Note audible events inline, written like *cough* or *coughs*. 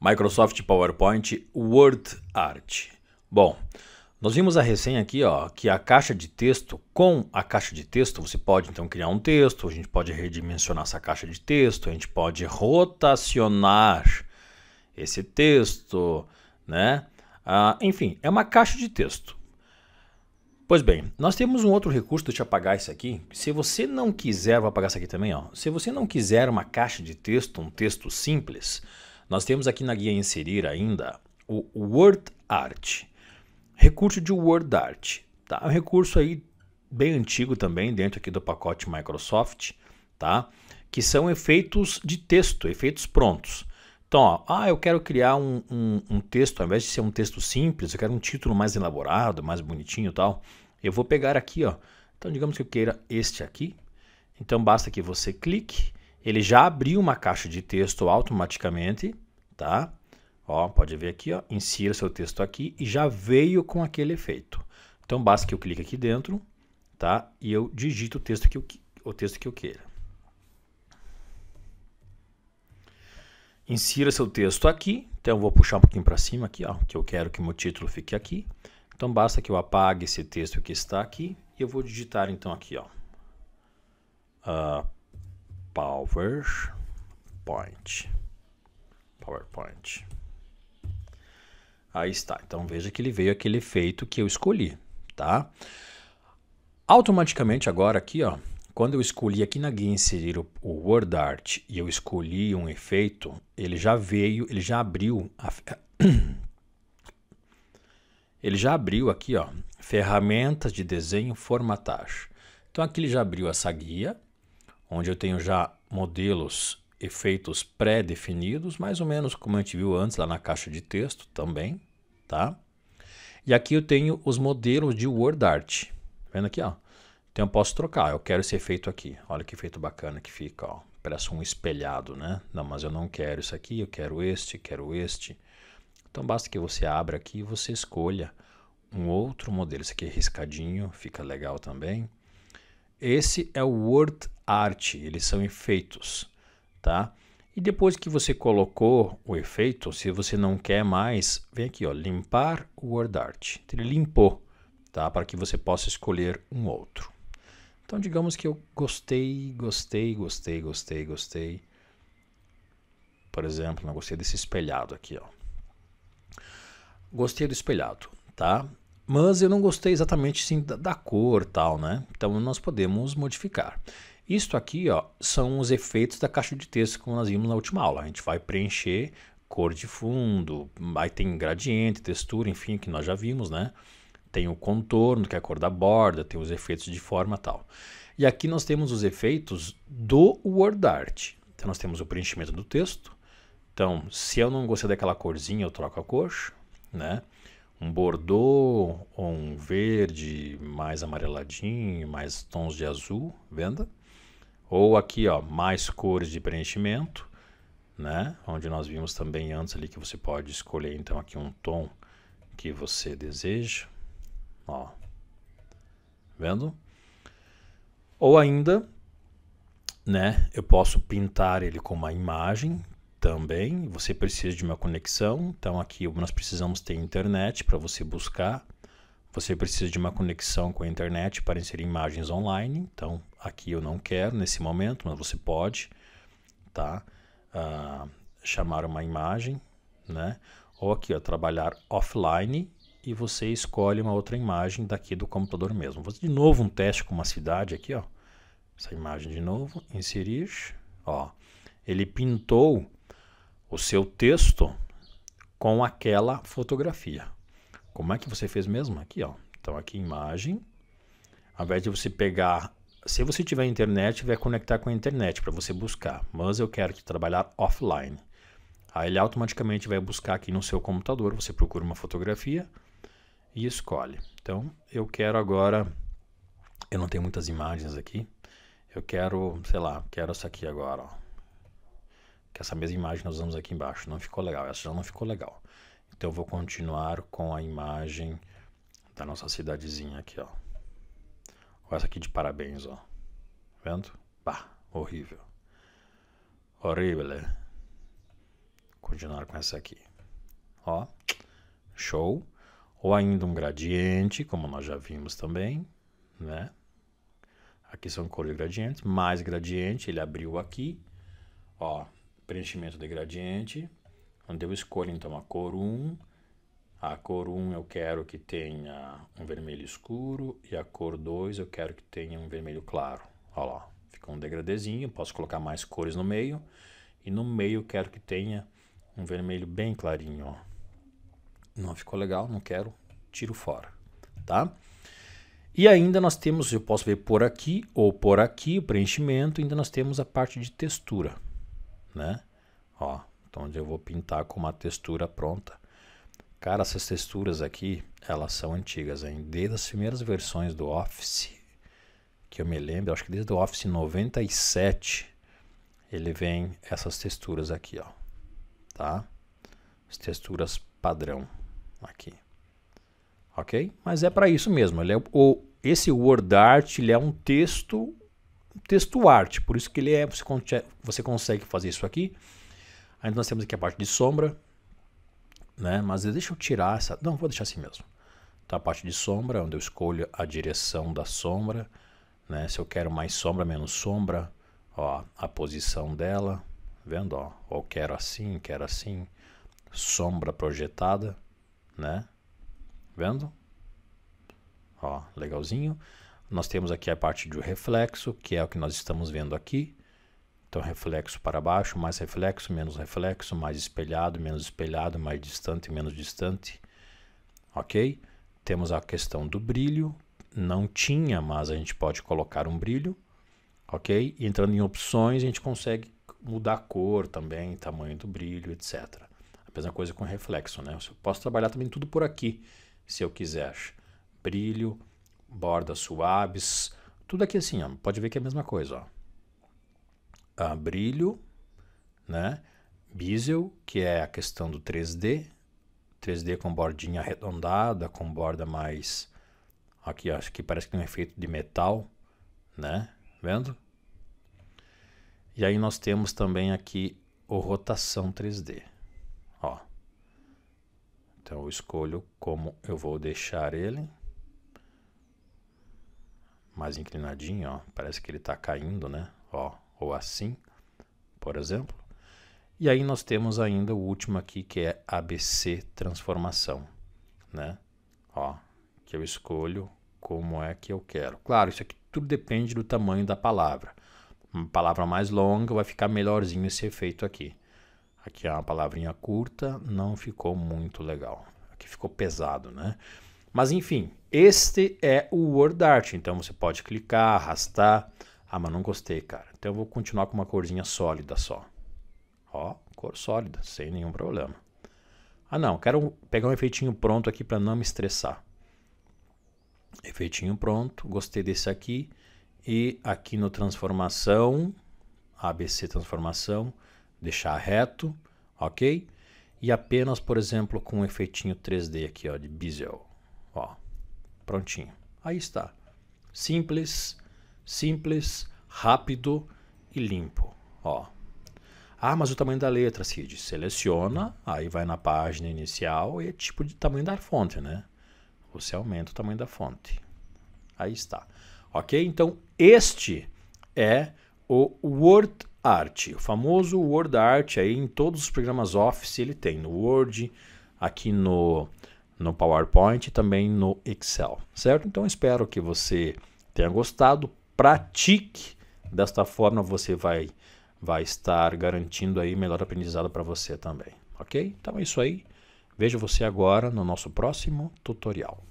Microsoft PowerPoint WordArt. Bom, nós vimos a recém aqui, ó, que a caixa de texto, com a caixa de texto, você pode então criar um texto, a gente pode redimensionar essa caixa de texto, a gente pode rotacionar esse texto, né? Ah, enfim, é uma caixa de texto. Pois bem, nós temos um outro recurso, deixa eu apagar isso aqui. Se você não quiser, vou apagar isso aqui também, ó. Se você não quiser uma caixa de texto, um texto simples, nós temos aqui na guia inserir ainda o WordArt. Recurso de WordArt. Tá? É um recurso aí bem antigo também, dentro aqui do pacote Microsoft, tá? que são efeitos de texto, efeitos prontos. Então, ó, ah, eu quero criar um, um, um, texto, ao invés de ser um texto simples, eu quero um título mais elaborado, mais bonitinho e tal. Eu vou pegar aqui, ó. Então, digamos que eu queira este aqui. Então, basta que você clique ele já abriu uma caixa de texto automaticamente, tá? Ó, pode ver aqui, ó, insira seu texto aqui e já veio com aquele efeito. Então basta que eu clique aqui dentro, tá? E eu digito o texto que eu, o texto que eu queira. Insira seu texto aqui, então eu vou puxar um pouquinho para cima aqui, ó, que eu quero que meu título fique aqui. Então basta que eu apague esse texto que está aqui e eu vou digitar então aqui, ó, uh, PowerPoint. PowerPoint. Aí está. Então veja que ele veio aquele efeito que eu escolhi, tá? Automaticamente agora aqui, ó, quando eu escolhi aqui na guia inserir o, o WordArt e eu escolhi um efeito, ele já veio, ele já abriu a, *coughs* ele já abriu aqui, ó, ferramentas de desenho formatar. Então aqui ele já abriu essa guia, onde eu tenho já modelos efeitos pré-definidos, mais ou menos como a gente viu antes lá na caixa de texto também, tá? E aqui eu tenho os modelos de WordArt, tá vendo aqui, ó. Então eu posso trocar, eu quero esse efeito aqui, olha que efeito bacana que fica, ó. Parece um espelhado, né? Não, mas eu não quero isso aqui, eu quero este, quero este. Então basta que você abra aqui e você escolha um outro modelo. Esse aqui é riscadinho, fica legal também. Esse é o word art, eles são efeitos, tá? E depois que você colocou o efeito, se você não quer mais, vem aqui, ó, limpar o word art. Então, ele limpou, tá? Para que você possa escolher um outro. Então, digamos que eu gostei, gostei, gostei, gostei, gostei. Por exemplo, não gostei desse espelhado aqui, ó. Gostei do espelhado, tá? mas eu não gostei exatamente sim, da, da, cor tal, né? Então nós podemos modificar. Isto aqui ó, são os efeitos da caixa de texto como nós vimos na última aula. A gente vai preencher cor de fundo, aí tem gradiente, textura, enfim, que nós já vimos, né? Tem o contorno, que é a cor da borda, tem os efeitos de forma tal. E aqui nós temos os efeitos do WordArt. Então nós temos o preenchimento do texto. Então, se eu não gostei daquela corzinha, eu troco a cor, né? um bordô ou um verde mais amareladinho, mais tons de azul, venda? Ou aqui, ó, mais cores de preenchimento, né? Onde nós vimos também antes ali que você pode escolher então aqui um tom que você deseja, ó. Vendo? Ou ainda, né, eu posso pintar ele com uma imagem, também você precisa de uma conexão. Então aqui nós precisamos ter internet para você buscar. Você precisa de uma conexão com a internet para inserir imagens online. Então aqui eu não quero nesse momento, mas você pode, tá? Ah, chamar uma imagem, né? Ou aqui ó, trabalhar offline e você escolhe uma outra imagem daqui do computador mesmo. Vou de novo um teste com uma cidade aqui, ó. Essa imagem de novo, inserir, ó. Ele pintou o seu texto com aquela fotografia. Como é que você fez mesmo? Aqui, ó. Então, aqui imagem. Ao invés de você pegar... Se você tiver internet, vai conectar com a internet para você buscar. Mas eu quero que trabalhar offline. Aí ele automaticamente vai buscar aqui no seu computador. Você procura uma fotografia e escolhe. Então, eu quero agora... Eu não tenho muitas imagens aqui. Eu quero, sei lá, quero essa aqui agora, ó que essa mesma imagem nós usamos aqui embaixo. Não ficou legal, essa já não ficou legal. Então eu vou continuar com a imagem da nossa cidadezinha aqui, ó. Ou essa aqui de parabéns, ó. Tá vendo? Bah, horrível. Horrível. É. Continuar com essa aqui. Ó, show. Ou ainda um gradiente, como nós já vimos também, né? Aqui são cores gradientes, mais gradiente, ele abriu aqui, ó, preenchimento de gradiente, onde eu escolho então a cor 1. A cor 1 eu quero que tenha um vermelho escuro e a cor 2 eu quero que tenha um vermelho claro. Olha lá, fica um degradezinho, posso colocar mais cores no meio. E no meio eu quero que tenha um vermelho bem clarinho, ó. Não ficou legal, não quero, tiro fora, tá? E ainda nós temos, eu posso ver por aqui ou por aqui o preenchimento, ainda nós temos a parte de textura né? Ó, então onde eu vou pintar com uma textura pronta. Cara, essas texturas aqui, elas são antigas, hein? Desde as primeiras versões do Office, que eu me lembro, acho que desde o Office 97, ele vem essas texturas aqui, ó. Tá? As texturas padrão aqui. Ok? Mas é para isso mesmo. Ele é o, esse wordart ele é um texto texto arte, por isso que ele é, você, você consegue fazer isso aqui. Aí nós temos aqui a parte de sombra, né? Mas deixa eu tirar essa, não, vou deixar assim mesmo. Tá a parte de sombra, onde eu escolho a direção da sombra, né? Se eu quero mais sombra, menos sombra, ó, a posição dela, vendo, ó, ou quero assim, quero assim, sombra projetada, né? Vendo? Ó, legalzinho. Nós temos aqui a parte do reflexo, que é o que nós estamos vendo aqui. Então, reflexo para baixo, mais reflexo, menos reflexo, mais espelhado, menos espelhado, mais distante, menos distante. Ok? Temos a questão do brilho. Não tinha, mas a gente pode colocar um brilho. Ok? entrando em opções, a gente consegue mudar a cor também, tamanho do brilho, etc. A mesma coisa com reflexo, né? Eu posso trabalhar também tudo por aqui, se eu quiser. Brilho, bordas suaves, tudo aqui assim, ó, pode ver que é a mesma coisa, ó. Ah, brilho, né? Bezel, que é a questão do 3D, 3D com bordinha arredondada, com borda mais aqui, acho que parece que tem um efeito de metal, né? Vendo? E aí nós temos também aqui o rotação 3D, ó. Então eu escolho como eu vou deixar ele mais inclinadinho, ó, parece que ele está caindo, né? Ó, ou assim, por exemplo. E aí nós temos ainda o último aqui que é ABC transformação, né? Ó, que eu escolho como é que eu quero. Claro, isso aqui tudo depende do tamanho da palavra. Uma palavra mais longa vai ficar melhorzinho esse efeito aqui. Aqui é uma palavrinha curta, não ficou muito legal. Aqui ficou pesado, né? Mas enfim, este é o WordArt, então você pode clicar, arrastar. Ah, mas não gostei, cara. Então eu vou continuar com uma corzinha sólida só. Ó, cor sólida, sem nenhum problema. Ah não, quero pegar um efeitinho pronto aqui para não me estressar. Efeitinho pronto, gostei desse aqui. E aqui no transformação, ABC transformação, deixar reto, ok? E apenas, por exemplo, com um efeitinho 3D aqui, ó, de bezel. Ó, prontinho. Aí está. Simples, simples, rápido e limpo. Ó. Ah, mas o tamanho da letra, Cid. Seleciona, aí vai na página inicial e é tipo de tamanho da fonte, né? Você aumenta o tamanho da fonte. Aí está. Ok? Então, este é o Word Art o famoso Word Art aí em todos os programas Office ele tem, no Word, aqui no no PowerPoint e também no Excel, certo? Então espero que você tenha gostado, pratique, desta forma você vai, vai estar garantindo aí melhor aprendizado para você também, ok? Então é isso aí, vejo você agora no nosso próximo tutorial.